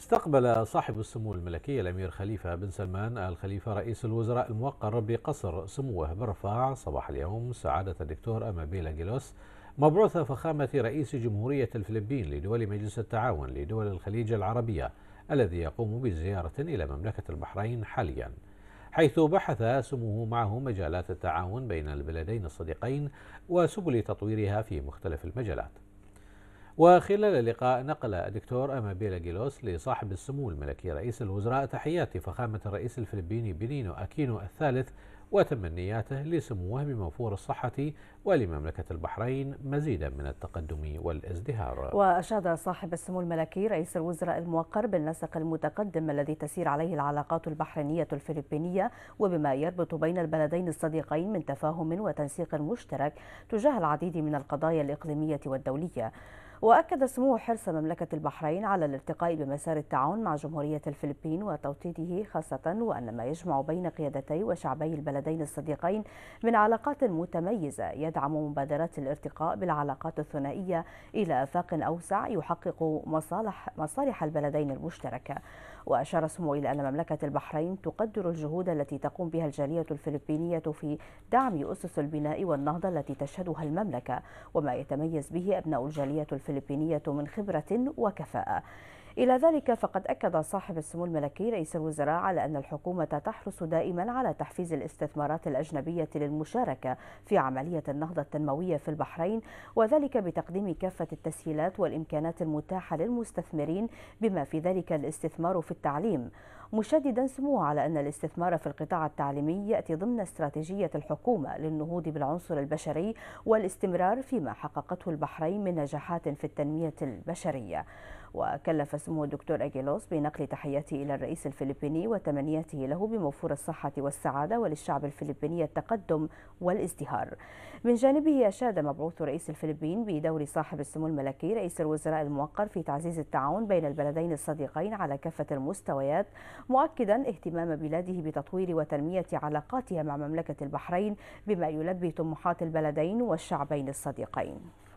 استقبل صاحب السمو الملكي الأمير خليفة بن سلمان آل خليفة رئيس الوزراء الموقر بقصر سموه برفاع صباح اليوم سعادة الدكتور أمابيلا جيلوس مبعوث فخامة رئيس جمهورية الفلبين لدول مجلس التعاون لدول الخليج العربية الذي يقوم بزيارة إلى مملكة البحرين حاليا حيث بحث سموه معه مجالات التعاون بين البلدين الصديقين وسبل تطويرها في مختلف المجالات وخلال اللقاء نقل الدكتور أمابيلا جيلوس لصاحب السمو الملكي رئيس الوزراء تحيات فخامة الرئيس الفلبيني بنينو أكينو الثالث وتمنياته لسموه بموفور الصحة ولمملكة البحرين مزيدا من التقدم والازدهار وأشاد صاحب السمو الملكي رئيس الوزراء الموقر بالنسق المتقدم الذي تسير عليه العلاقات البحرينية الفلبينية وبما يربط بين البلدين الصديقين من تفاهم وتنسيق مشترك تجاه العديد من القضايا الإقليمية والدولية وأكد سمو حرص مملكة البحرين على الارتقاء بمسار التعاون مع جمهورية الفلبين وتوطيده خاصة وأن ما يجمع بين قيادتي وشعبي البلدين البلدين الصديقين من علاقات متميزة يدعم مبادرات الارتقاء بالعلاقات الثنائية إلى آفاق أوسع يحقق مصالح, مصالح البلدين المشتركة وأشار سمو إلى أن مملكة البحرين تقدر الجهود التي تقوم بها الجالية الفلبينية في دعم أسس البناء والنهضة التي تشهدها المملكة وما يتميز به أبناء الجالية الفلبينية من خبرة وكفاءة إلى ذلك فقد أكد صاحب السمو الملكي رئيس الوزراء على أن الحكومة تحرص دائما على تحفيز الاستثمارات الأجنبية للمشاركة في عملية النهضة التنموية في البحرين وذلك بتقديم كافة التسهيلات والإمكانات المتاحة للمستثمرين بما في ذلك الاستثمار في التعليم مشددا سموه على أن الاستثمار في القطاع التعليمي يأتي ضمن استراتيجية الحكومة للنهوض بالعنصر البشري والاستمرار فيما حققته البحرين من نجاحات في التنمية البشرية وكلف سمو الدكتور أجيلوس بنقل تحياته إلى الرئيس الفلبيني وتمنياته له بموفور الصحة والسعادة وللشعب الفلبيني التقدم والازدهار من جانبه أشاد مبعوث رئيس الفلبين بدور صاحب السمو الملكي رئيس الوزراء الموقر في تعزيز التعاون بين البلدين الصديقين على كافة المستويات مؤكدا اهتمام بلاده بتطوير وتنمية علاقاتها مع مملكة البحرين بما يلبي طموحات البلدين والشعبين الصديقين